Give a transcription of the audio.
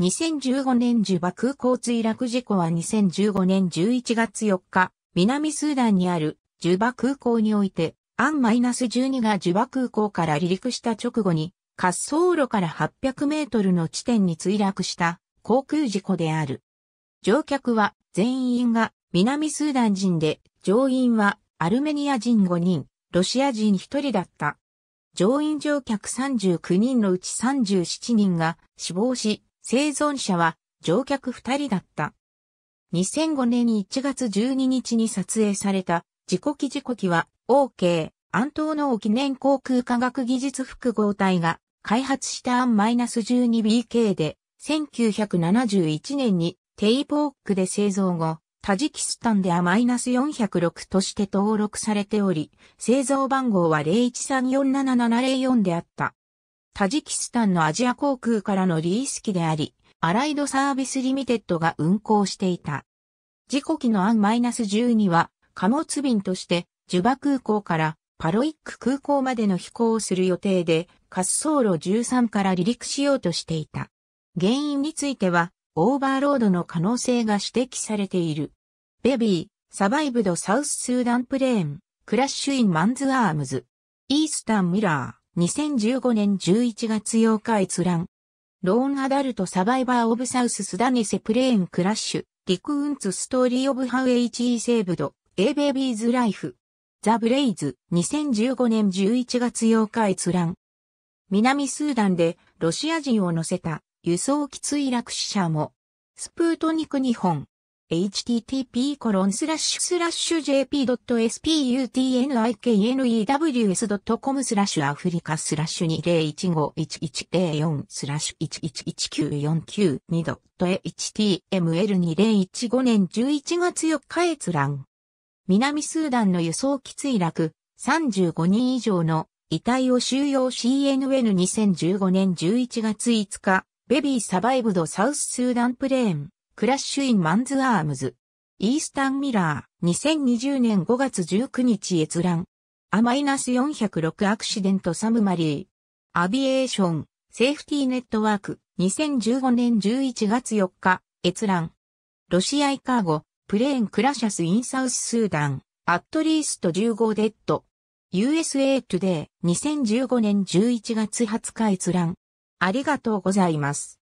2015年ジュバ空港墜落事故は2015年11月4日、南スーダンにあるジュバ空港において、アン -12 がジュバ空港から離陸した直後に、滑走路から800メートルの地点に墜落した航空事故である。乗客は全員が南スーダン人で、乗員はアルメニア人5人、ロシア人1人だった。乗員乗客39人のうち37人が死亡し、生存者は乗客2人だった。2005年1月12日に撮影された事故機事故機は OK アントーノー記念航空科学技術複合体が開発したアン -12BK で1971年にテイポークで製造後、タジキスタンでは -406 として登録されており、製造番号は01347704であった。タジキスタンのアジア航空からのリース機であり、アライドサービスリミテッドが運航していた。事故機のアン -12 は貨物便としてジュバ空港からパロイック空港までの飛行をする予定で滑走路13から離陸しようとしていた。原因についてはオーバーロードの可能性が指摘されている。ベビー、サバイブドサウススーダンプレーン、クラッシュインマンズアームズ、イースタンミラー。2015年11月8日閲覧。ローンアダルトサバイバーオブサウススダネセプレーンクラッシュ、リクウンツストーリーオブハウ HE セーブド、エイベイビーズライフ。ザ・ブレイズ、2015年11月8日閲覧。南スーダンでロシア人を乗せた輸送機墜落死者も、スプートニク日本。http://jp.sputniknews.com スラッシュアフリカスラッシュ20151104スラッシュ1119492ドット html2015 年11月4日閲覧。南スーダンの輸送機墜落、35人以上の遺体を収容 CNN2015 年11月5日、ベビーサバイブドサウススーダンプレーン。クラッシュインマンズアームズ。イースタンミラー、2020年5月19日閲覧。アマイナス406アクシデントサムマリー。アビエーション、セーフティーネットワーク、2015年11月4日、閲覧。ロシアイカーゴ、プレーンクラシャスインサウススーダン、アットリースト15デッド。USA Today、2015年11月20日閲覧。ありがとうございます。